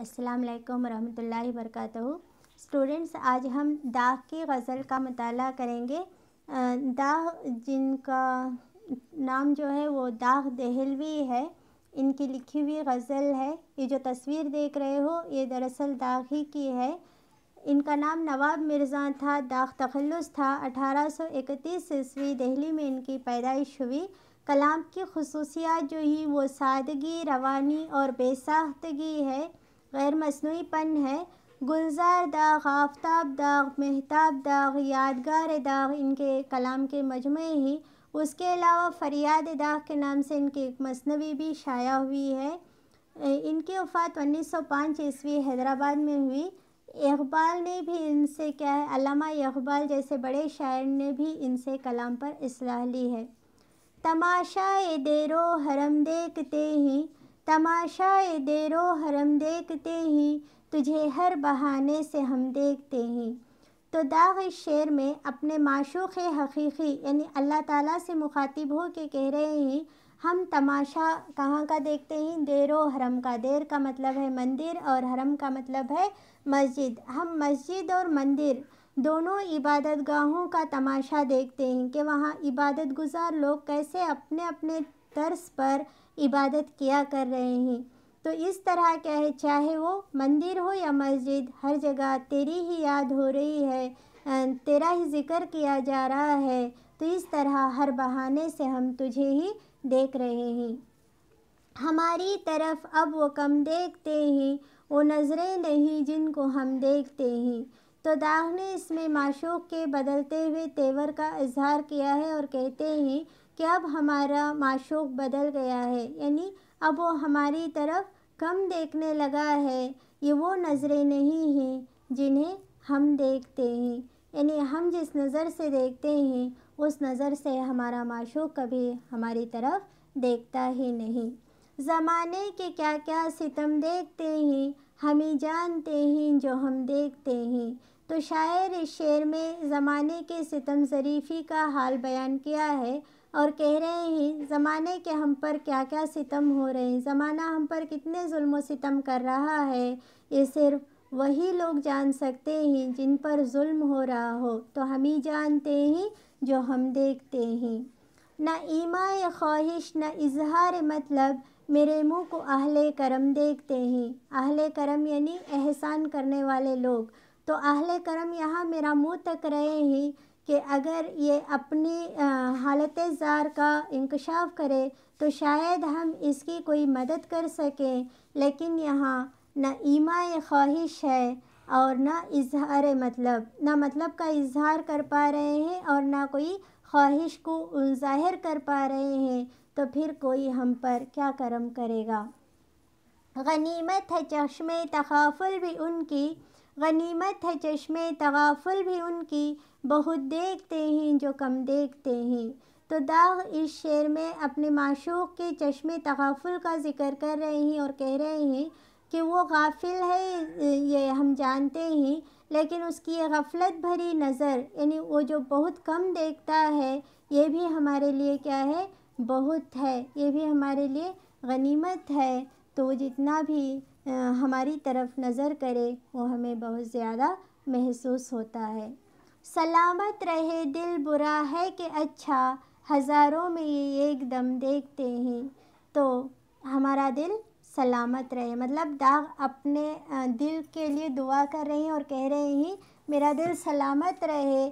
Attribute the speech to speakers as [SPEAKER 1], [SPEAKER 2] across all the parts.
[SPEAKER 1] अस्सलाम वालेकुम रहमतुल्लाहि वरकatuहू स्टूडेंट्स आज हम दाह की गज़ल का मताल करेंगे दाह जिनका नाम जो है वो दाह दहलवी है इनकी लिखी हुई गज़ल है ये जो तस्वीर देख रहे हो ये दरअसल ही की है इनका नाम नवाब मिर्ज़ा था दाग तखलस था 1831 ईस्वी दिल्ली में इनकी पैदाइश हुई कलाम की खसूसियात जो ही वो सादगी रवानी और बेसाख्तगी है गैर मसनू पन है गुलजार दाग आफ्ताब दाग महताब दाग यादगार दाग इनके कलाम के मजमू ही उसके अलावा फरियाद दाग के नाम से इनकी एक मसनवी भी शाया हुई है इनकी वफ़ात 1905 ईस्वी हैदराबाद में हुई इकबाल ने भी इनसे क्या है अलामा इकबाल जैसे बड़े शायर ने भी इनसे कलाम पर असलाह ली है तमाशा ए देरो हरम देखते ही तमाशाए देरो हरम देखते ही तुझे हर बहाने से हम देखते ही तो दाग इस शेर में अपने माशूक़ हकीकी यानी अल्लाह ताला से मुखातिब हो के कह रहे हैं हम तमाशा कहाँ का देखते हैं देरो हरम का देर का मतलब है मंदिर और हरम का मतलब है मस्जिद हम मस्जिद और मंदिर दोनों इबादत गाहों का तमाशा देखते हैं कि वहाँ इबादत गुजार लोग कैसे अपने अपने तर्ज पर इबादत किया कर रहे हैं तो इस तरह क्या है चाहे वो मंदिर हो या मस्जिद हर जगह तेरी ही याद हो रही है तेरा ही जिक्र किया जा रहा है तो इस तरह हर बहाने से हम तुझे ही देख रहे हैं हमारी तरफ अब वो कम देखते हैं वो नज़रें नहीं जिनको हम देखते हैं तो दाऊ ने इसमें माशूक के बदलते हुए तेवर का इजहार किया है और कहते हैं कि अब हमारा माशूक बदल गया है यानी अब वो हमारी तरफ कम देखने लगा है ये वो नज़रें नहीं हैं जिन्हें हम देखते हैं यानी हम जिस नज़र से देखते हैं उस नज़र से हमारा माशूक कभी हमारी तरफ देखता ही नहीं ज़माने के क्या क्या सितम देखते हैं हम ही जानते हैं जो हम देखते हैं तो शायर इस शेर में ज़माने के सितम शरीफ़ी का हाल बयान किया है और कह रहे हैं ज़माने के हम पर क्या क्या सितम हो रहे हैं ज़माना हम पर कितने जुल्म सितम कर रहा है ये सिर्फ वही लोग जान सकते हैं जिन पर जुल्म हो रहा हो तो हम ही जानते हैं जो हम देखते हैं न ईमा ख्वाहिश न इजहार मतलब मेरे मुंह को अहले करम देखते हैं अहले करम यानी एहसान करने वाले लोग तो अहल करम यहाँ मेरा मुँह तक रहे ही कि अगर ये अपनी हालत ज़ार का इंकशाफ करे तो शायद हम इसकी कोई मदद कर सकें लेकिन यहाँ न ईमा ख्वाहिश है और ना इजहार मतलब न मतलब का इजहार कर पा रहे हैं और न कोई ख्वाहिश को ज़ाहिर कर पा रहे हैं तो फिर कोई हम पर क्या करम करेगा गनीमत है चश्मे तकाफुल भी उनकी गनीमत है चश्मे तगाफुल भी उनकी बहुत देखते हैं जो कम देखते हैं तो दाग इस शेर में अपने माशूक के चश्मे तगाफुल का जिक्र कर रहे हैं और कह रहे हैं कि वो गाफिल है ये हम जानते हैं लेकिन उसकी ये गफलत भरी नज़र यानी वो जो बहुत कम देखता है ये भी हमारे लिए क्या है बहुत है ये भी हमारे लिए गनीमत है तो जितना भी हमारी तरफ नज़र करे वो हमें बहुत ज़्यादा महसूस होता है सलामत रहे दिल बुरा है कि अच्छा हज़ारों में ये एक दम देखते हैं तो हमारा दिल सलामत रहे मतलब दाग अपने दिल के लिए दुआ कर रहे हैं और कह रहे हैं मेरा दिल सलामत रहे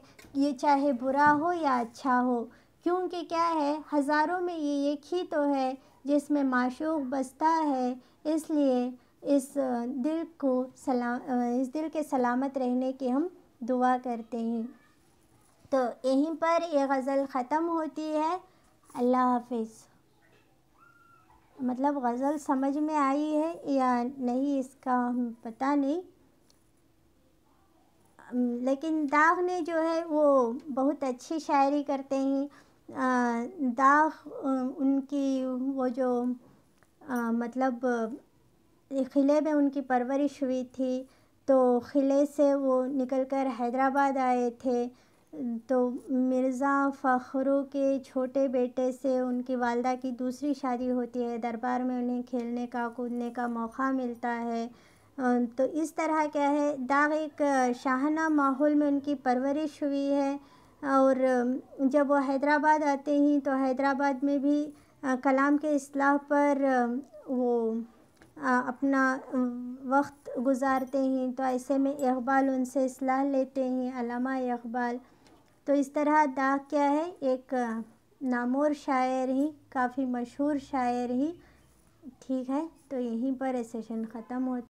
[SPEAKER 1] ये चाहे बुरा हो या अच्छा हो क्योंकि क्या है हज़ारों में ये एक ही तो है जिसमें माशूक बसता है इसलिए इस दिल को सलाम इस दिल के सलामत रहने की हम दुआ करते हैं तो यहीं पर यह गज़ल ख़त्म होती है अल्लाह हाफिज़ मतलब गज़ल समझ में आई है या नहीं इसका हम पता नहीं लेकिन दाग ने जो है वो बहुत अच्छी शायरी करते हैं दाग उनकी वो जो आ, मतलब क़िले में उनकी परवरिश हुई थी तो क़िले से वो निकल कर हैदराबाद आए थे तो मिर्ज़ा फ़खरू के छोटे बेटे से उनकी वालदा की दूसरी शादी होती है दरबार में उन्हें खेलने का कूदने का मौका मिलता है तो इस तरह क्या है दाग एक शाहाना माहौल में उनकी परवरिश हुई है और जब वो हैदराबाद आते हैं तो हैदराबाद में भी कलाम के असलाह पर वो अपना वक्त गुज़ारते हैं तो ऐसे में इकबाल उनसे असलाह लेते हैं अलामा इकबाल तो इस तरह दाग क्या है एक नामोर शायर ही काफ़ी मशहूर शायर ही ठीक है तो यहीं पर सेशन ख़त्म होता